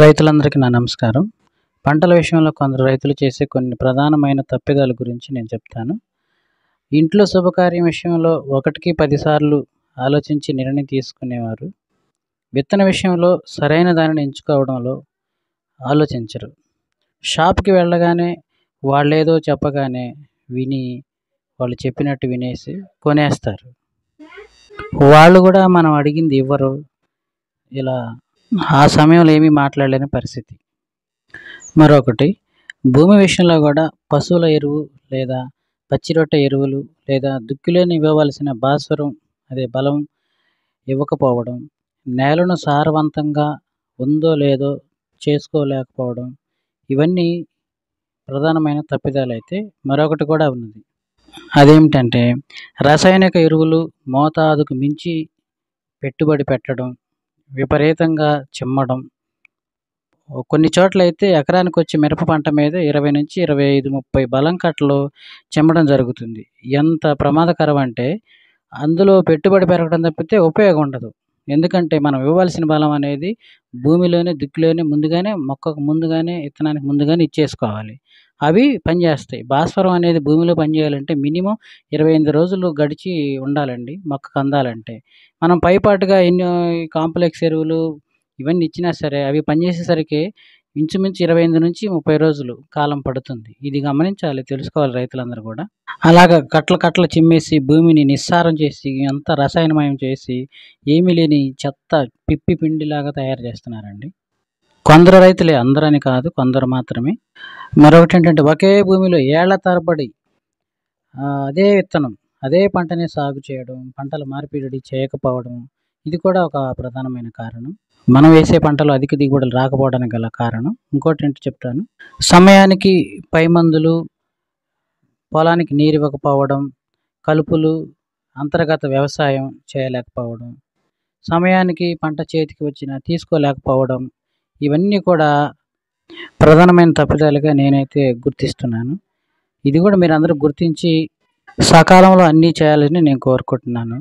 రైతులందరికీ నా నమస్కారం పంటల విషయంలో కొందరు రైతులు చేసే కొన్ని ప్రధానమైన తప్పిదాల గురించి నేను చెప్తాను ఇంట్లో శుభకార్యం విషయంలో ఒకటికి పదిసార్లు ఆలోచించి నిర్ణయం తీసుకునేవారు విత్తన విషయంలో సరైన దానిని ఎంచుకోవడంలో ఆలోచించరు షాప్కి వెళ్ళగానే వాళ్ళేదో చెప్పగానే విని వాళ్ళు చెప్పినట్టు వినేసి కొనేస్తారు వాళ్ళు కూడా మనం అడిగింది ఇవ్వరు ఇలా ఆ సమయంలో ఏమీ మాట్లాడలేని పరిస్థితి మరొకటి భూమి విషయంలో కూడా పశువుల ఎరువు లేదా పచ్చిరొట్ట ఎరువులు లేదా దుక్కిలోని ఇవ్వవలసిన భాస్వరం అదే బలం ఇవ్వకపోవడం నేలను సారవంతంగా ఉందో లేదో చేసుకోలేకపోవడం ఇవన్నీ ప్రధానమైన తప్పిదాలు అయితే మరొకటి కూడా ఉన్నది అదేమిటంటే రసాయనిక ఎరువులు మోతాదుకు మించి పెట్టుబడి పెట్టడం విపరీతంగా చిమ్మడం కొన్ని చోట్ల అయితే ఎకరానికి వచ్చే మిరప పంట మీద ఇరవై నుంచి ఇరవై ఐదు ముప్పై బలం కట్టలు చిమ్మడం జరుగుతుంది ఎంత ప్రమాదకరం అంటే అందులో పెట్టుబడి పెరగడం తప్పితే ఉపయోగం ఉండదు ఎందుకంటే మనం ఇవ్వాల్సిన బలం అనేది భూమిలోనే దిక్కులోనే ముందుగానే మొక్కకు ముందుగానే విత్తనానికి ముందుగానే ఇచ్చేసుకోవాలి అవి పనిచేస్తాయి భాస్వరం అనేది భూమిలో పనిచేయాలంటే మినిమం ఇరవై ఎనిమిది రోజులు గడిచి ఉండాలండి మొక్కకు అందాలంటే మనం పైపాటుగా ఎన్నో కాంప్లెక్స్ ఎరువులు ఇవన్నీ ఇచ్చినా సరే అవి పనిచేసేసరికి ఇంచుమించు ఇరవై ఎనిమిది నుంచి ముప్పై రోజులు కాలం పడుతుంది ఇది గమనించాలి తెలుసుకోవాలి రైతులందరూ కూడా అలాగ కట్ల కట్టలు చిమ్మేసి భూమిని నిస్సారం చేసి ఎంత రసాయనమయం చేసి ఏమీ లేని చెత్త పిప్పి పిండిలాగా తయారు చేస్తున్నారండి కొందరు రైతులే అందరని కాదు కొందరు మాత్రమే మరొకటి ఏంటంటే ఒకే భూమిలో ఏళ్ల తరబడి అదే విత్తనం అదే పంటనే సాగు చేయడం పంటల మార్పిడి చేయకపోవడం ఇది కూడా ఒక ప్రధానమైన కారణం మనం వేసే పంటలు అధిక దిగుబడులు రాకపోవడానికి గల కారణం ఇంకోటి ఏంటి చెప్తాను సమయానికి పై మందులు పొలానికి నీరు ఇవ్వకపోవడం కలుపులు అంతర్గత వ్యవసాయం చేయలేకపోవడం సమయానికి పంట చేతికి వచ్చిన తీసుకోలేకపోవడం ఇవన్నీ కూడా ప్రధానమైన తప్పిదాలుగా నేనైతే గుర్తిస్తున్నాను ఇది కూడా మీరు అందరూ గుర్తించి సకాలంలో అన్నీ చేయాలని నేను కోరుకుంటున్నాను